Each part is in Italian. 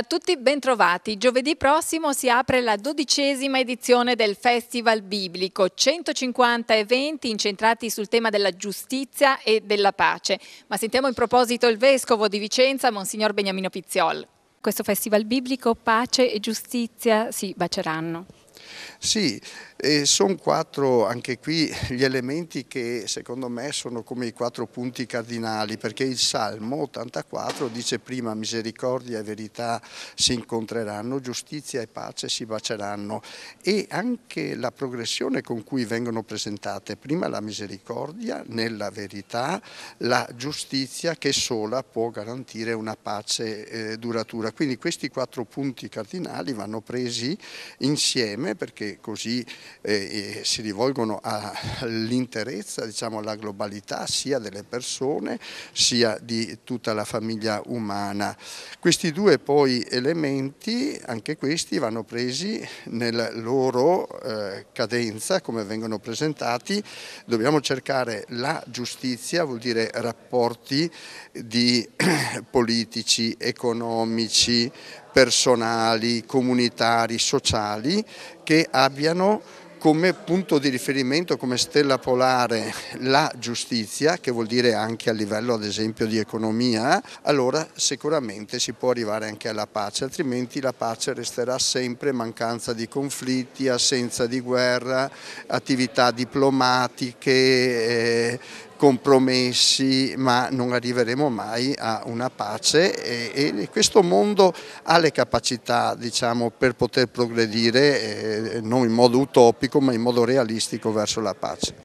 A tutti bentrovati. Giovedì prossimo si apre la dodicesima edizione del Festival Biblico, 150 eventi incentrati sul tema della giustizia e della pace. Ma sentiamo in proposito il Vescovo di Vicenza, Monsignor Beniamino Pizziol. Questo Festival Biblico, pace e giustizia si baceranno. Sì, sono quattro, anche qui, gli elementi che secondo me sono come i quattro punti cardinali, perché il Salmo 84 dice prima misericordia e verità si incontreranno, giustizia e pace si baceranno e anche la progressione con cui vengono presentate prima la misericordia nella verità, la giustizia che sola può garantire una pace eh, duratura. Quindi questi quattro punti cardinali vanno presi insieme perché così eh, si rivolgono all'interezza, diciamo, alla globalità sia delle persone sia di tutta la famiglia umana. Questi due poi elementi, anche questi, vanno presi nella loro eh, cadenza, come vengono presentati. Dobbiamo cercare la giustizia, vuol dire rapporti di politici, economici, personali, comunitari, sociali che abbiano come punto di riferimento, come stella polare la giustizia, che vuol dire anche a livello ad esempio di economia, allora sicuramente si può arrivare anche alla pace, altrimenti la pace resterà sempre mancanza di conflitti, assenza di guerra, attività diplomatiche, eh, compromessi, ma non arriveremo mai a una pace e, e questo mondo ha le capacità diciamo, per poter progredire eh, non in modo utopico ma in modo realistico verso la pace.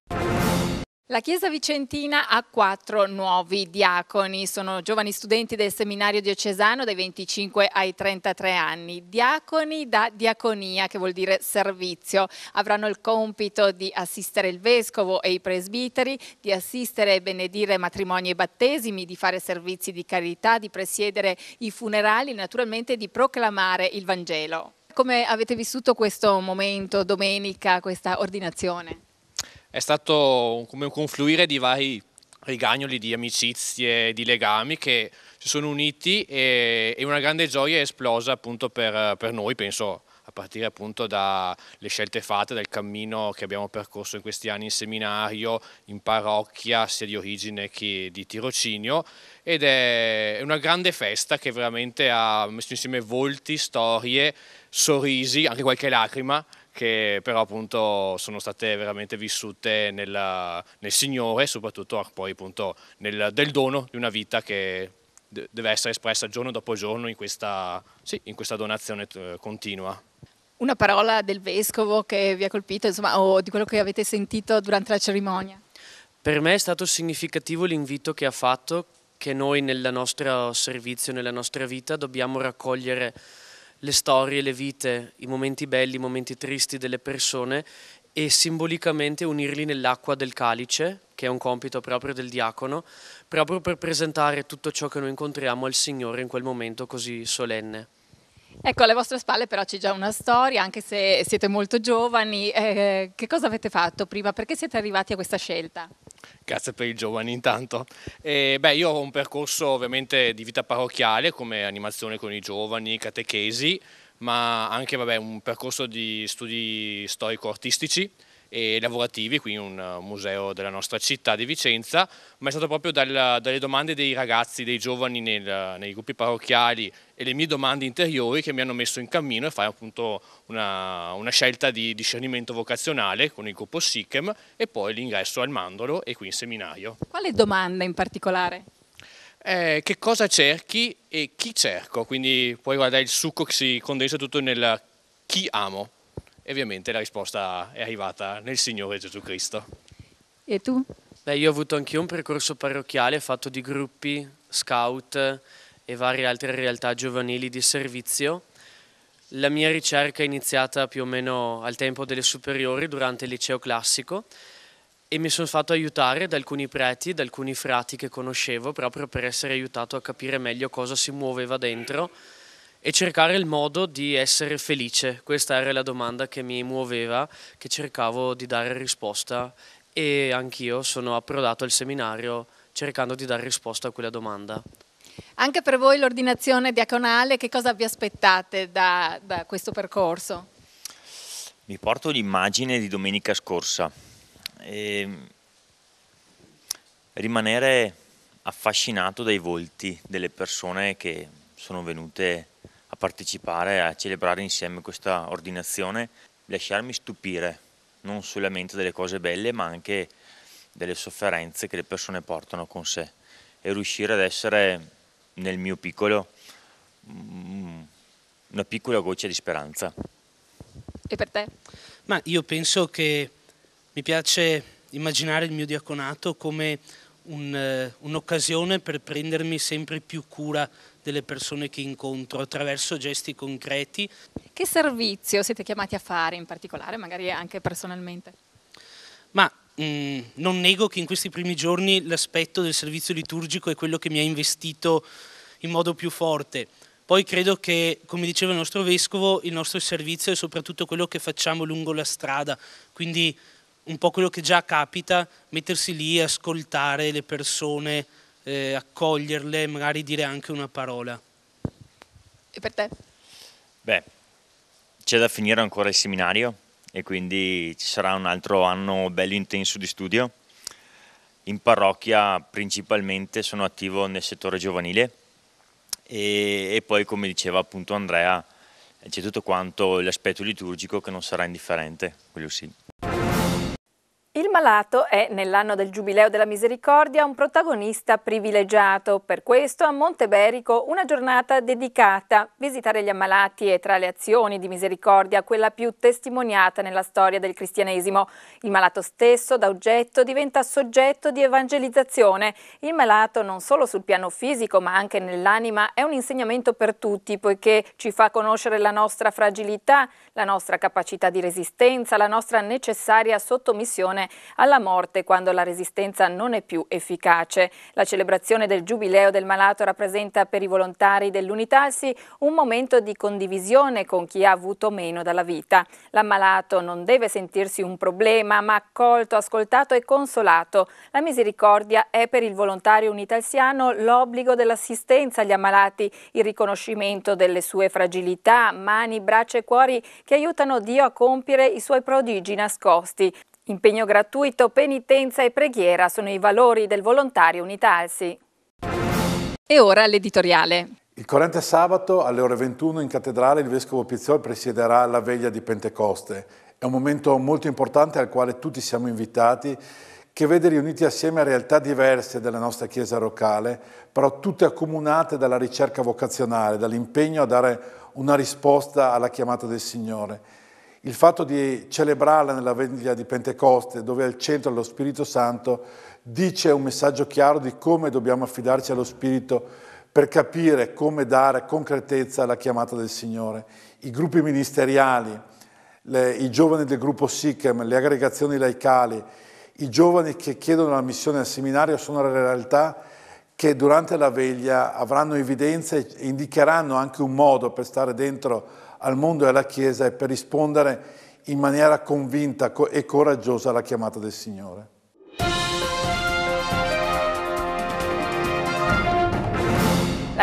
La Chiesa Vicentina ha quattro nuovi diaconi, sono giovani studenti del seminario diocesano dai 25 ai 33 anni, diaconi da diaconia che vuol dire servizio, avranno il compito di assistere il vescovo e i presbiteri, di assistere e benedire matrimoni e battesimi, di fare servizi di carità, di presiedere i funerali e naturalmente di proclamare il Vangelo. Come avete vissuto questo momento domenica, questa ordinazione? è stato come un confluire di vari rigagnoli di amicizie, di legami che si sono uniti e, e una grande gioia è esplosa appunto per, per noi, penso a partire appunto dalle scelte fatte, dal cammino che abbiamo percorso in questi anni in seminario, in parrocchia, sia di origine che di tirocinio ed è una grande festa che veramente ha messo insieme volti, storie, sorrisi, anche qualche lacrima che però appunto sono state veramente vissute nella, nel Signore, soprattutto poi appunto nel, del dono di una vita che deve essere espressa giorno dopo giorno in questa, sì, in questa donazione eh, continua. Una parola del Vescovo che vi ha colpito, insomma, o di quello che avete sentito durante la cerimonia? Per me è stato significativo l'invito che ha fatto che noi nel nostro servizio, nella nostra vita, dobbiamo raccogliere le storie, le vite, i momenti belli, i momenti tristi delle persone e simbolicamente unirli nell'acqua del calice, che è un compito proprio del diacono, proprio per presentare tutto ciò che noi incontriamo al Signore in quel momento così solenne. Ecco, alle vostre spalle però c'è già una storia, anche se siete molto giovani. Eh, che cosa avete fatto prima? Perché siete arrivati a questa scelta? Grazie per i giovani intanto. E, eh, beh, io ho un percorso ovviamente di vita parrocchiale come animazione con i giovani, catechesi, ma anche vabbè, un percorso di studi storico-artistici e lavorativi, quindi eh, un museo della nostra città di Vicenza, ma è stato proprio dal, dalle domande dei ragazzi, dei giovani nel, nei gruppi parrocchiali e le mie domande interiori che mi hanno messo in cammino e fare appunto una, una scelta di discernimento vocazionale con il gruppo SICEM e poi l'ingresso al mandolo e qui in seminario. Quale domanda in particolare? Eh, che cosa cerchi e chi cerco, quindi poi guarda il succo che si condensa tutto nel chi amo. E ovviamente la risposta è arrivata nel Signore Gesù Cristo. E tu? Beh, io ho avuto anch'io un percorso parrocchiale fatto di gruppi, scout e varie altre realtà giovanili di servizio. La mia ricerca è iniziata più o meno al tempo delle superiori, durante il liceo classico, e mi sono fatto aiutare da alcuni preti, da alcuni frati che conoscevo, proprio per essere aiutato a capire meglio cosa si muoveva dentro e cercare il modo di essere felice. Questa era la domanda che mi muoveva, che cercavo di dare risposta e anch'io sono approdato al seminario cercando di dare risposta a quella domanda. Anche per voi l'ordinazione diaconale, che cosa vi aspettate da, da questo percorso? Mi porto l'immagine di domenica scorsa. E ehm, rimanere affascinato dai volti delle persone che sono venute a partecipare, a celebrare insieme questa ordinazione, lasciarmi stupire non solamente delle cose belle ma anche delle sofferenze che le persone portano con sé e riuscire ad essere nel mio piccolo mm, una piccola goccia di speranza. E per te? Ma io penso che mi piace immaginare il mio diaconato come un, eh, un'occasione per prendermi sempre più cura delle persone che incontro attraverso gesti concreti. Che servizio siete chiamati a fare in particolare, magari anche personalmente? Ma mh, mm, non nego che in questi primi giorni l'aspetto del servizio liturgico è quello che mi ha investito in modo più forte. Poi credo che, come diceva il nostro vescovo, il nostro servizio è soprattutto quello che facciamo lungo la strada, quindi un po' quello che già capita, mettersi lì, ascoltare le persone, eh, accoglierle, magari dire anche una parola. E per te? Beh, c'è da finire ancora il seminario e quindi ci sarà un altro anno bello intenso di studio. In parrocchia principalmente sono attivo nel settore giovanile e, e poi come diceva appunto Andrea c'è tutto quanto l'aspetto liturgico che non sarà indifferente, quello sì malato è, nell'anno del Giubileo della Misericordia, un protagonista privilegiato. Per questo a Monteberico una giornata dedicata. Visitare gli ammalati è tra le azioni di misericordia quella più testimoniata nella storia del cristianesimo. Il malato stesso, da oggetto, diventa soggetto di evangelizzazione. Il malato, non solo sul piano fisico ma anche nell'anima, è un insegnamento per tutti poiché ci fa conoscere la nostra fragilità, la nostra capacità di resistenza, la nostra necessaria sottomissione alla morte quando la resistenza non è più efficace. La celebrazione del Giubileo del Malato rappresenta per i volontari dell'Unitalsi un momento di condivisione con chi ha avuto meno dalla vita. L'ammalato non deve sentirsi un problema, ma accolto, ascoltato e consolato. La misericordia è per il volontario unitalsiano l'obbligo dell'assistenza agli ammalati, il riconoscimento delle sue fragilità, mani, braccia e cuori che aiutano Dio a compiere i suoi prodigi nascosti. Impegno gratuito, penitenza e preghiera sono i valori del volontario Unitalsi. E ora l'editoriale. Il corrente sabato alle ore 21 in cattedrale il vescovo Pizzol presiederà la veglia di Pentecoste. È un momento molto importante al quale tutti siamo invitati che vede riuniti assieme a realtà diverse della nostra Chiesa locale, però tutte accomunate dalla ricerca vocazionale, dall'impegno a dare una risposta alla chiamata del Signore. Il fatto di celebrarla nella veglia di Pentecoste, dove è al centro lo Spirito Santo, dice un messaggio chiaro di come dobbiamo affidarci allo Spirito per capire come dare concretezza alla chiamata del Signore. I gruppi ministeriali, le, i giovani del gruppo SICEM, le aggregazioni laicali, i giovani che chiedono la missione al seminario sono la realtà che durante la veglia avranno evidenze e indicheranno anche un modo per stare dentro al mondo e alla Chiesa e per rispondere in maniera convinta e coraggiosa alla chiamata del Signore.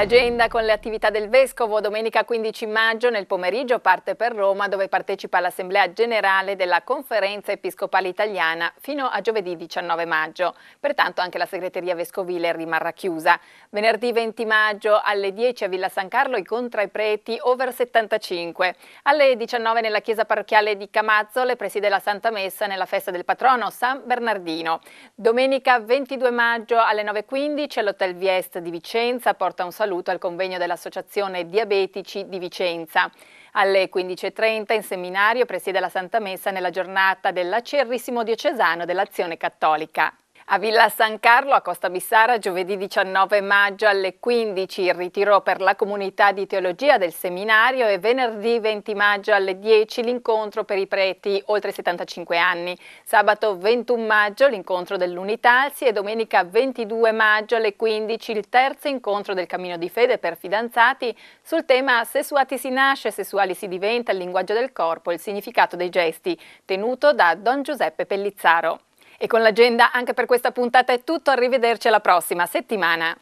L'agenda con le attività del Vescovo domenica 15 maggio nel pomeriggio parte per Roma dove partecipa all'Assemblea Generale della Conferenza Episcopale Italiana fino a giovedì 19 maggio. Pertanto anche la segreteria vescovile rimarrà chiusa. Venerdì 20 maggio alle 10 a Villa San Carlo incontra i preti over 75. Alle 19 nella chiesa parrocchiale di Camazzole preside la Santa Messa nella festa del patrono San Bernardino. Domenica 22 maggio alle 9.15 all'Hotel Viest di Vicenza porta un saluto saluto al convegno dell'Associazione Diabetici di Vicenza. Alle 15.30 in seminario presiede la Santa Messa nella giornata dell'acerrissimo diocesano dell'Azione Cattolica. A Villa San Carlo, a Costa Bissara, giovedì 19 maggio alle 15 il ritiro per la comunità di teologia del seminario e venerdì 20 maggio alle 10 l'incontro per i preti oltre 75 anni. Sabato 21 maggio l'incontro dell'Unitalsi e domenica 22 maggio alle 15 il terzo incontro del Cammino di Fede per fidanzati sul tema Sessuati si nasce, sessuali si diventa, il linguaggio del corpo, il significato dei gesti, tenuto da Don Giuseppe Pellizzaro. E con l'agenda anche per questa puntata è tutto, arrivederci alla prossima settimana.